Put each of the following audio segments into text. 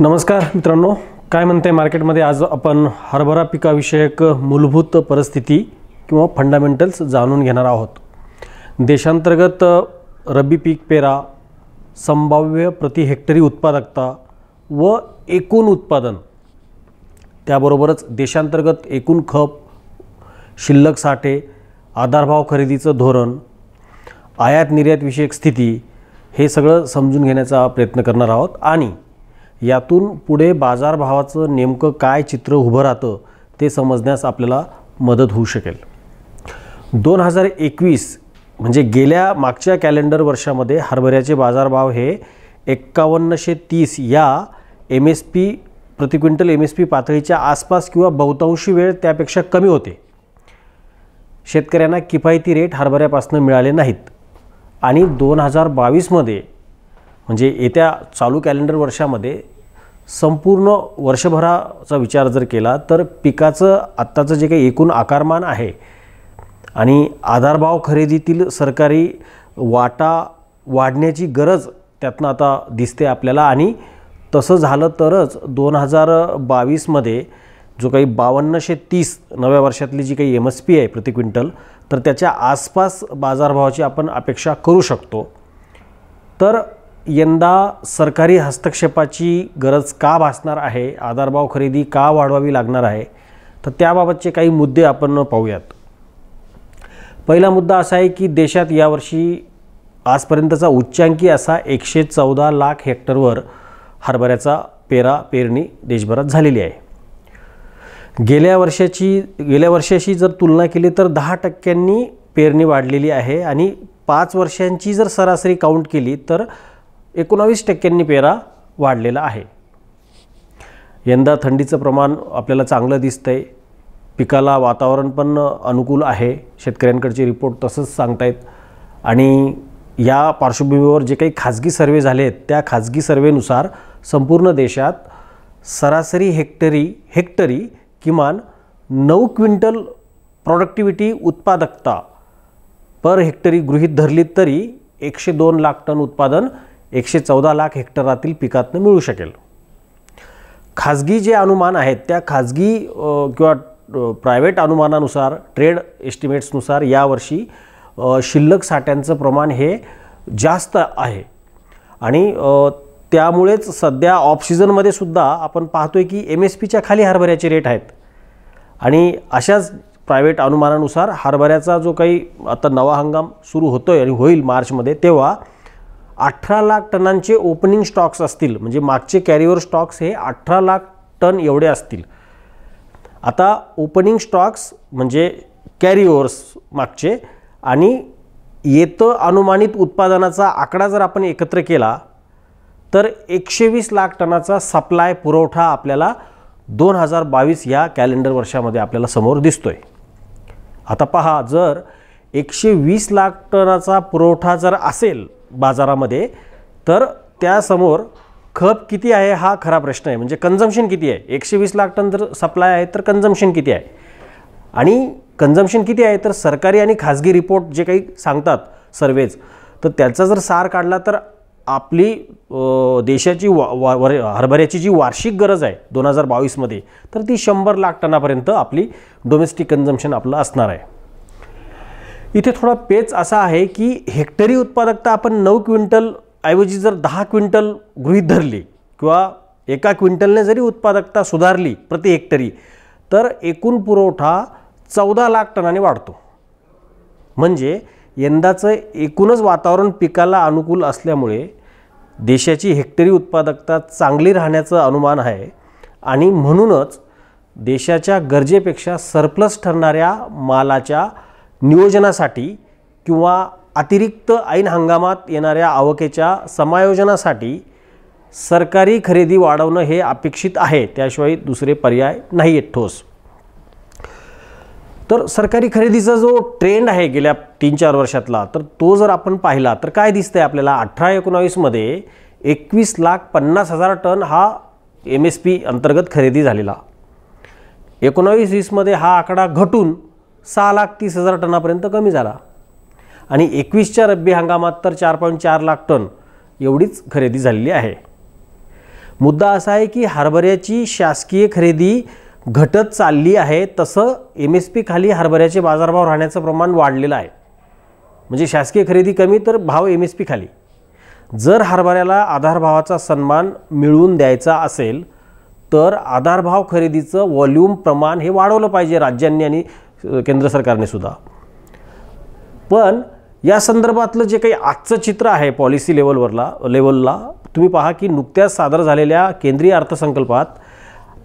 नमस्कार मित्रांनो काय म्हणते मार्केटमध्ये आज आपण हरभरा पिकाविषयक मूलभूत परिस्थिती किंवा फंडामेंटल्स जाणून घेणार आहोत देशांतर्गत रब्बी पीक पेरा संभाव्य प्रति हेक्टरी उत्पादकता व एकूण उत्पादन त्याबरोबरच देशांतर्गत एकूण खप शिल्लक साठे आधारभाव खरेदीचं धोरण आयात निर्यातविषयक स्थिती हे सगळं समजून घेण्याचा प्रयत्न करणार आहोत आणि यातून पुढे बाजारभावाचं नेमकं काय चित्र उभं राहतं ते समजण्यास आपल्याला मदत होऊ शकेल दोन हजार एकवीस म्हणजे गेल्या मागच्या कॅलेंडर वर्षामध्ये हरभऱ्याचे बाजारभाव हे एक्कावन्नशे तीस या एम एस पी प्रति क्विंटल एम एस पी पातळीच्या आसपास किंवा बहुतांशी वेळ त्यापेक्षा कमी होते शेतकऱ्यांना किफायती रेट हरभऱ्यापासून मिळाले नाहीत आणि दोन हजार बावीसमध्ये म्हणजे येत्या चालू कॅलेंडर वर्षामध्ये संपूर्ण वर्षभराचा विचार जर केला तर पिकाचं आत्ताचं जे काही एकूण आकारमान आहे आणि आधारभाव खरेदीतील सरकारी वाटा वाढण्याची गरज त्यातनं आता दिसते आपल्याला आणि तसं झालं तरच दोन हजार बावीसमध्ये जो काही बावन्नशे तीस नव्या वर्षातली जी काही एम एस पी आहे प्रति क्विंटल तर त्याच्या आसपास बाजारभावाची आपण अपेक्षा करू शकतो तर यंदा सरकारी हस्तक्षेपाची गरज का भासणार आहे आधारभाव खरेदी का वाढवावी लागणार आहे तर त्याबाबतचे काही मुद्दे आपण पाहूयात पहिला मुद्दा असा आहे की देशात यावर्षी आजपर्यंतचा उच्चांकी असा एकशे चौदा लाख हेक्टरवर हरभऱ्याचा पेरा पेरणी देशभरात झालेली आहे गेल्या वर्षाची गेल्या वर्षाशी जर तुलना केली तर दहा टक्क्यांनी पेरणी वाढलेली आहे आणि पाच वर्षांची जर सरासरी काउंट केली तर एकोणावीस टक्क्यांनी पेरा वाढलेला आहे यंदा थंडीचं प्रमाण आपल्याला चांगलं दिसतं आहे पिकाला वातावरण पण अनुकूल आहे शेतकऱ्यांकडचे रिपोर्ट तसंच सांगतायत आणि या पार्श्वभूमीवर जे काही खाजगी सर्वे झाले आहेत त्या खाजगी सर्वेनुसार संपूर्ण देशात सरासरी हेक्टरी हेक्टरी किमान नऊ क्विंटल प्रॉडक्टिव्हिटी उत्पादकता पर हेक्टरी गृहीत धरली तरी एकशे दोन लाख टन उत्पादन एकशे चौदा लाख हेक्टरातील पिकातनं मिळू शकेल खाजगी जे अनुमान आहेत त्या खाजगी किंवा प्रायव्हेट अनुमानानुसार ट्रेड एस्टिमेट्सनुसार यावर्षी शिल्लक साठ्यांचं प्रमाण हे जास्त आहे आणि त्यामुळेच सध्या ऑफ सुद्धा आपण पाहतोय की एम एस पीच्या खाली हरभऱ्याचे रेट आहेत आणि अशाच प्रायव्हेट अनुमानानुसार हरभऱ्याचा जो काही आता नवा हंगाम सुरू होतो आहे आणि होईल मार्चमध्ये तेव्हा अठरा लाख टनांचे ओपनिंग स्टॉक्स असतील म्हणजे मागचे कॅरीओवर स्टॉक्स हे अठरा लाख टन एवढे असतील आता ओपनिंग स्टॉक्स म्हणजे कॅरिओवर्स मागचे आणि येतं अनुमानित उत्पादनाचा आकडा जर आपण एकत्र केला तर एकशे वीस लाख टनाचा सप्लाय पुरवठा आपल्याला दोन हजार बावीस या कॅलेंडर वर्षामध्ये आपल्याला समोर दिसतो आहे आता पहा जर एकशे वीस लाख टनाचा पुरवठा जर असेल बाजारामध्ये तर त्यासमोर खप किती आहे हा खरा प्रश्न आहे म्हणजे कन्झम्शन किती आहे एकशे वीस लाख टन जर सप्लाय आहे तर कन्झम्शन किती आहे आणि कन्झम्शन किती आहे तर सरकारी आणि खाजगी रिपोर्ट जे काही सांगतात सर्वेज तर त्याचा जर सार काढला तर आपली देशाची वा वर हरभऱ्याची जी वार्षिक गरज आहे दोन हजार बावीसमध्ये तर ती शंभर लाख टनापर्यंत आपली डोमेस्टिक कन्झम्शन आपलं असणार आहे इथे थोडा पेच असा आहे की हेक्टरी उत्पादकता आपण नऊ क्विंटल ऐवजी जर दहा क्विंटल गृहीत धरली किंवा एका क्विंटलने जरी उत्पादकता सुधारली प्रति हेक्टरी तर एकूण पुरवठा चौदा लाख टनाने वाढतो म्हणजे यंदाचं एकूणच वातावरण पिकाला अनुकूल असल्यामुळे देशाची हेक्टरी उत्पादकता चांगली राहण्याचं अनुमान आहे आणि म्हणूनच देशाच्या गरजेपेक्षा सरप्लस ठरणाऱ्या मालाच्या नियोजनासाठी किंवा अतिरिक्त ऐन हंगामात येणाऱ्या आवकेच्या समायोजनासाठी सरकारी खरेदी वाढवणं हे अपेक्षित आहे त्याशिवाय दुसरे पर्याय नाही आहेत ठोस तर सरकारी खरेदीचा जो ट्रेंड आहे गेल्या तीन चार वर्षातला तर तो जर आपण पाहिला तर काय दिसतंय आपल्याला अठरा एकोणावीसमध्ये एकवीस लाख पन्नास हजार टन हा एम एस पी अंतर्गत खरेदी झालेला एकोणावीस वीसमध्ये हा आकडा घटून सहा लाख तीस हजार टनापर्यंत कमी झाला आणि एकवीसच्या रब्बी हंगामात तर चार पॉईंट चार लाख टन एवढीच खरेदी झालेली आहे मुद्दा असा आहे की हरभऱ्याची शासकीय खरेदी घटत चालली आहे तसं एम एस पी खाली हरभऱ्याचे बाजारभाव राहण्याचं प्रमाण वाढलेलं आहे म्हणजे शासकीय खरेदी कमी तर भाव एम एस पी खाली जर हरभऱ्याला आधारभावाचा सन्मान मिळवून द्यायचा असेल तर आधारभाव खरेदीचं व्हॉल्यूम प्रमाण हे वाढवलं पाहिजे राज्यांनी आणि केंद्र सरकारने सुद्धा पण या संदर्भातलं जे काही आजचं चित्र आहे पॉलिसी लेवलवरला लेवलला तुम्ही पहा की नुकत्याच सादर झालेल्या केंद्रीय अर्थसंकल्पात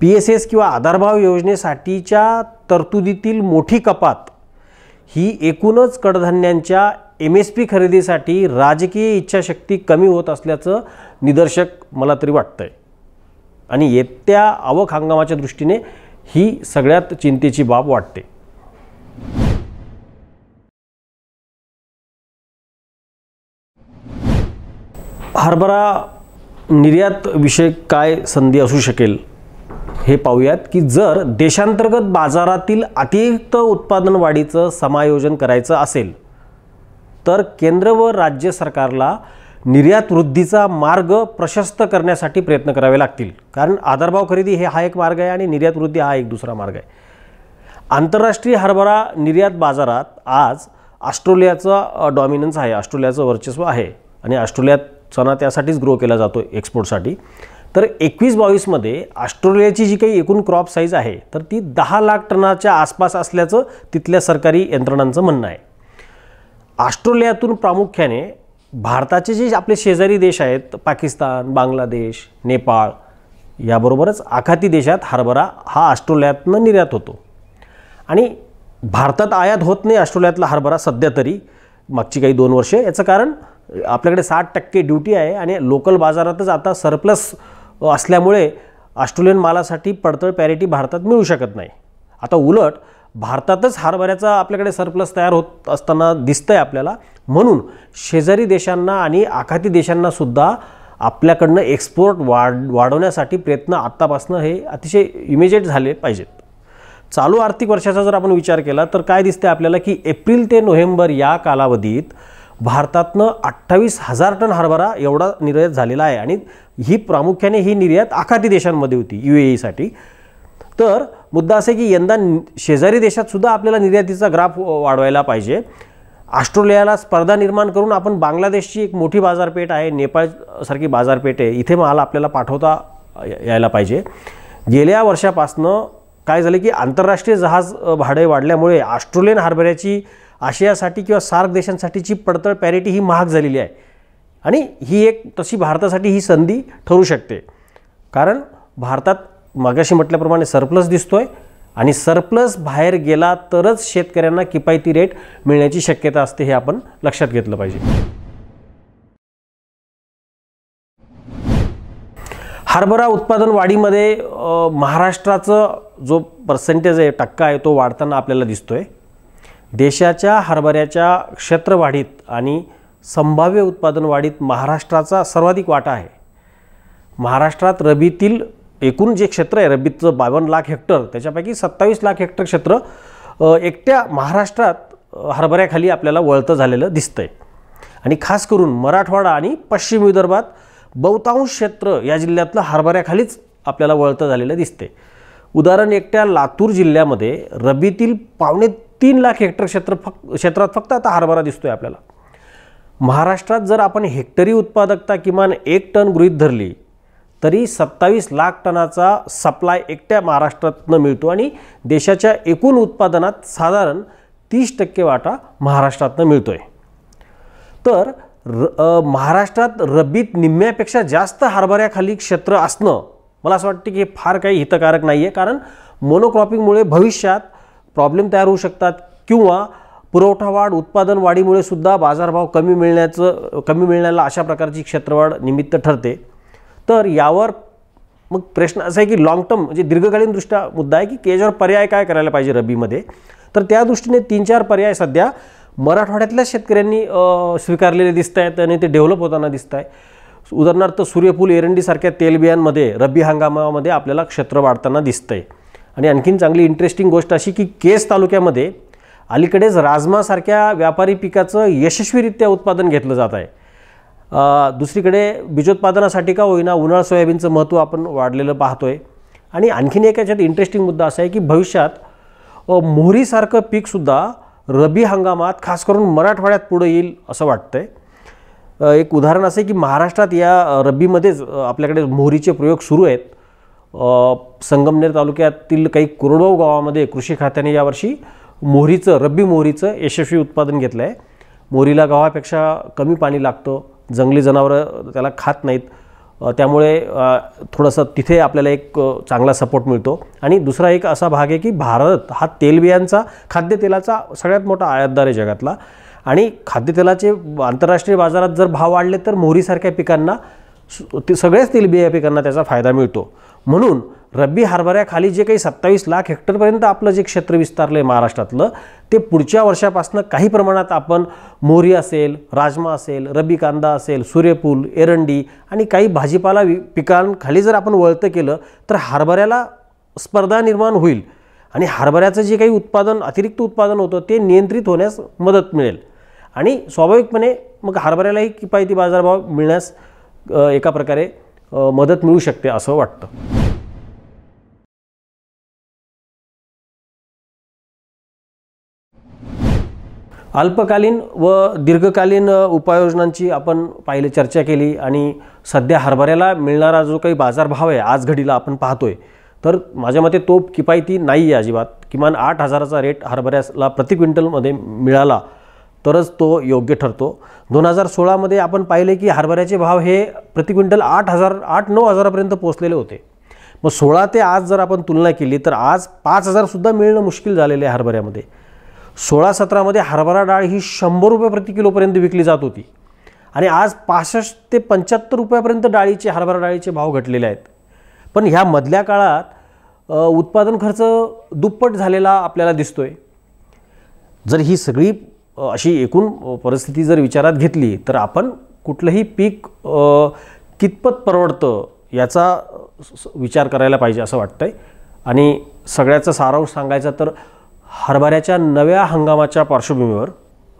पी एस एस किंवा आधारभाव योजनेसाठीच्या तरतुदीतील मोठी कपात ही एकूणच कडधान्यांच्या एम एस पी खरेदीसाठी राजकीय इच्छाशक्ती कमी होत असल्याचं निदर्शक मला तरी वाटतं आहे आणि येत्या आवक हंगामाच्या दृष्टीने ही सगळ्यात चिंतेची बाब वाटते हरभरा निर्यात विषयक काय संधी असू शकेल हे पाहूयात की जर देशांतर्गत बाजारातील अतिरिक्त उत्पादन वाढीचं समायोजन करायचं असेल तर केंद्र व राज्य सरकारला निर्यात वृद्धीचा मार्ग प्रशस्त करण्यासाठी प्रयत्न करावे लागतील कारण आधारभाव खरेदी हे हा एक मार्ग आहे आणि निर्यात वृद्धी हा एक दुसरा मार्ग आहे आंतरराष्ट्रीय हरभरा निर्यात बाजारात आज ऑस्ट्रेलियाचा डॉमिनन्स आहे ऑस्ट्रेलियाचं वर्चस्व आहे आणि ऑस्ट्रेलियात चणा त्यासाठीच ग्रो केला जातो एक्सपोर्टसाठी तर एकवीस बावीसमध्ये ऑस्ट्रेलियाची जी काही एकूण क्रॉप साईज आहे तर ती दहा लाख टनाच्या आसपास असल्याचं तिथल्या सरकारी यंत्रणांचं म्हणणं आहे ऑस्ट्रेलियातून प्रामुख्याने भारताचे जे आपले शेजारी देश आहेत पाकिस्तान बांगलादेश नेपाळ याबरोबरच आखाती देशात हरभरा हा ऑस्ट्रेलियातनं निर्यात होतो आणि भारतात आयात होत नाही ऑस्ट्रेलियातला हरभरा सध्या तरी मागची काही दोन वर्षे याचं कारण आपल्याकडे साठ टक्के ड्युटी आहे आणि लोकल बाजारातच आता सरप्लस असल्यामुळे ऑस्ट्रेलियन मालासाठी पडतळ पॅरिटी भारतात मिळू शकत नाही आता उलट भारतातच हरभऱ्याचा आपल्याकडे सरप्लस तयार होत असताना दिसतंय आपल्याला म्हणून शेजारी देशांना आणि आखाती देशांनासुद्धा आपल्याकडनं एक्सपोर्ट वाढ वाढवण्यासाठी प्रयत्न आत्तापासनं हे अतिशय इमिजिएट झाले पाहिजेत चालू आर्थिक वर्षाचा जर आपण विचार केला तर काय दिसतं आपल्याला की एप्रिल ते नोव्हेंबर या कालावधीत भारतातनं अठ्ठावीस हजार टन हरभरा एवढा निर्यात झालेला आहे आणि ही प्रामुख्याने ही निर्यात आखाती देशांमध्ये होती यू ए e तर मुद्दा असे की यंदा शेजारी देशातसुद्धा आपल्याला निर्यातीचा ग्राफ वाढवायला पाहिजे ऑस्ट्रेलियाला स्पर्धा निर्माण करून आपण बांगलादेशची एक मोठी बाजारपेठ आहे नेपाळसारखी बाजारपेठ आहे इथे माल आपल्याला पाठवता यायला पाहिजे गेल्या वर्षापासनं काय झालं की आंतरराष्ट्रीय जहाज भाडे वाढल्यामुळे ऑस्ट्रेलियन हरभऱ्याची आशियासाठी किंवा सार्क देशांसाठीची पडतळ पॅरिटी ही महाग झालेली आहे आणि ही एक तशी भारतासाठी ही संधी ठरू शकते कारण भारतात मागाशी म्हटल्याप्रमाणे सरप्लस दिसतो आहे आणि सरप्लस बाहेर गेला तरच शेतकऱ्यांना किफायती रेट मिळण्याची शक्यता असते हे आपण लक्षात घेतलं पाहिजे हरभरा उत्पादन वाढीमध्ये महाराष्ट्राचं जो पर्सेंटेज आहे टक्का आहे तो वाढताना आपल्याला दिसतो आहे देशाच्या हरभऱ्याच्या क्षेत्रवाढीत आणि संभाव्य उत्पादन वाढीत महाराष्ट्राचा सर्वाधिक वाटा आहे महाराष्ट्रात रबीतील एकूण जे क्षेत्र आहे रब्बीचं बावन्न लाख हेक्टर त्याच्यापैकी सत्तावीस लाख हेक्टर क्षेत्र एकट्या महाराष्ट्रात हरभऱ्याखाली आपल्याला वळतं झालेलं दिसतंय आणि खास करून मराठवाडा आणि पश्चिम विदर्भात बहुतांश क्षेत्र या जिल्ह्यातलं हरभऱ्याखालीच आपल्याला वळतं झालेलं दिसते उदाहरण एकट्या लातूर जिल्ह्यामध्ये रबीतील पावणे तीन लाख हेक्टर क्षेत्र फक्त क्षेत्रात फक्त आता हरभरा आहे आपल्याला महाराष्ट्रात जर आपण हेक्टरी उत्पादकता किमान एक टन गृहीत धरली तरी सत्तावीस लाख टनाचा सप्लाय एकट्या महाराष्ट्रातनं मिळतो आणि देशाच्या एकूण उत्पादनात साधारण तीस टक्के वाटा महाराष्ट्रातनं मिळतो आहे तर र महाराष्ट्रात रब्बीत निम्म्यापेक्षा जास्त हरभऱ्याखाली क्षेत्र असणं मला असं वाटतं की हे फार काही हितकारक नाही आहे कारण मोनोक्रॉपिंगमुळे भविष्यात प्रॉब्लेम तयार होऊ शकतात किंवा पुरवठावाढ उत्पादन वाढीमुळे सुद्धा बाजारभाव कमी मिळण्याचं कमी मिळण्याला अशा प्रकारची क्षेत्रवाढ निमित्त ठरते तर यावर मग प्रश्न असा आहे की लाँग टर्म म्हणजे दीर्घकालीन दृष्ट्या मुद्दा आहे की याच्यावर पर्याय काय करायला पाहिजे रब्बीमध्ये तर त्या दृष्टीने तीन चार पर्याय सध्या मराठवाड्यातल्या शेतकऱ्यांनी स्वीकारलेले दिसत आहेत आणि ते डेव्हलप होताना दिसत आहे उदाहरणार्थ सूर्यफूल एरंडीसारख्या तेलबियांमध्ये रब्बी हंगामामध्ये आपल्याला क्षेत्र वाढताना दिसतं आहे आणि आणखीन चांगली इंटरेस्टिंग गोष्ट अशी की केस तालुक्यामध्ये अलीकडेच राजमासारख्या व्यापारी पिकाचं यशस्वीरित्या उत्पादन घेतलं जात आहे दुसरीकडे बीजोत्पादनासाठी का होईना उन्हाळा सोयाबीनचं महत्त्व आपण वाढलेलं पाहतो आहे आणि आणखीन एक याच्यात इंटरेस्टिंग मुद्दा असा आहे की भविष्यात मोहरीसारखं पीकसुद्धा रबी हंगामात खास करून मराठवाड्यात पुढं येईल असं वाटतं आहे एक उदाहरण असं आहे की महाराष्ट्रात या रब्बीमध्येच आपल्याकडे मोहरीचे प्रयोग सुरू आहेत संगमनेर तालुक्यातील काही कुरडोव गावामध्ये कृषी खात्याने यावर्षी मोहरीचं रब्बी मोहरीचं यशस्वी उत्पादन घेतलं आहे मोहरीला गावापेक्षा कमी पाणी लागतं जंगली जनावरं त्याला खात नाहीत त्यामुळे थोडंसं तिथे आपल्याला एक चांगला सपोर्ट मिळतो आणि दुसरा एक असा भाग आहे की भारत हा तेलबियांचा खाद्यतेलाचा सगळ्यात मोठा आयातदार आहे जगातला आणि खाद्यतेलाचे आंतरराष्ट्रीय बाजारात जर भाव वाढले तर मोहरीसारख्या पिकांना सगळ्याच तेलबिया पिकांना त्याचा फायदा मिळतो म्हणून रब्बी हरभऱ्याखाली जे काही सत्तावीस लाख हेक्टरपर्यंत आपलं जे क्षेत्र विस्तारलं आहे महाराष्ट्रातलं ते पुढच्या वर्षापासून काही प्रमाणात आपण मोहरी असेल राजमा असेल रब्बी कांदा असेल सूर्यफूल एरंडी आणि काही भाजीपाला पिकांखाली जर आपण वळतं केलं तर हरभऱ्याला स्पर्धा निर्माण होईल आणि हरभऱ्याचं जे काही उत्पादन अतिरिक्त उत्पादन होतं ते नियंत्रित होण्यास मदत मिळेल आणि स्वाभाविकपणे मग हरभऱ्यालाही किफायती बाजारभाव मिळण्यास एका प्रकारे मदत मिळू शकते असं वाटतं अल्पकालीन व दीर्घकालीन उपाययोजनांची आपण पाहिले चर्चा केली आणि सध्या हरभऱ्याला मिळणारा जो काही बाजारभाव आहे आज घडीला आपण पाहतोय तर माझ्या मते तो किफायती नाही आहे अजिबात किमान आठ हजाराचा रेट हरभऱ्याला प्रति क्विंटलमध्ये मिळाला तरच तो योग्य ठरतो दोन हजार सोळामध्ये आपण पाहिले की हरभऱ्याचे भाव हे प्रति क्विंटल आठ हजार आठ नऊ हजारापर्यंत पोहोचलेले होते मग सोळा ते आज जर आपण तुलना केली तर आज पाच हजारसुद्धा मिळणं मुश्किल झालेलं आहे हरभऱ्यामध्ये सोळा सतरामध्ये हरभरा डाळ ही शंभर रुपये प्रति किलोपर्यंत विकली जात होती आणि आज पासष्ट ते पंच्याहत्तर रुपयापर्यंत डाळीचे हरभरा डाळीचे भाव घटलेले आहेत पण ह्या मधल्या काळात उत्पादन खर्च दुप्पट झालेला आपल्याला दिसतोय जर ही सगळी अशी एकूण परिस्थिती जर विचारात घेतली तर आपण कुठलंही पीक कितपत परवडतं याचा विचार करायला पाहिजे असं वाटतं आहे आणि सगळ्याचा सारांश सांगायचा तर हरभऱ्याच्या नव्या हंगामाच्या पार्श्वभूमीवर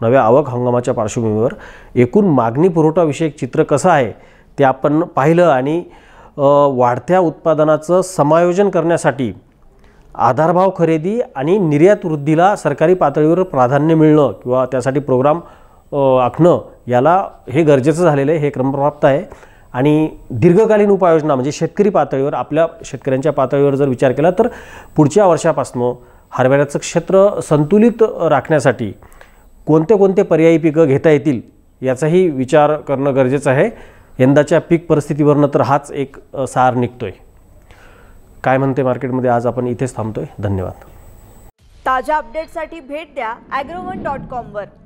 नव्या आवक हंगामाच्या पार्श्वभूमीवर एकूण मागणी पुरवठाविषयक चित्र कसं आहे ते आपण पाहिलं आणि वाढत्या उत्पादनाचं समायोजन करण्यासाठी आधारभाव खरेदी आणि निर्यात वृद्धीला सरकारी पातळीवर प्राधान्य मिळणं किंवा त्यासाठी प्रोग्राम आखणं याला हे गरजेचं झालेलं आहे हे क्रमप्राप्त आहे आणि दीर्घकालीन उपाययोजना म्हणजे शेतकरी पातळीवर आपल्या शेतकऱ्यांच्या पातळीवर जर विचार केला तर पुढच्या वर्षापासनं हरभऱ्याचं क्षेत्र संतुलित राखण्यासाठी कोणते कोणते पर्यायी पिकं घेता येतील याचाही विचार करणं गरजेचं आहे यंदाच्या पीक परिस्थितीवरनं तर हाच एक सार निघतो आहे काय म्हणते मार्केटमध्ये आज आपण इथेच थांबतोय धन्यवाद ताज्या अपडेटसाठी भेट द्या ॲग्रोवन डॉट कॉमवर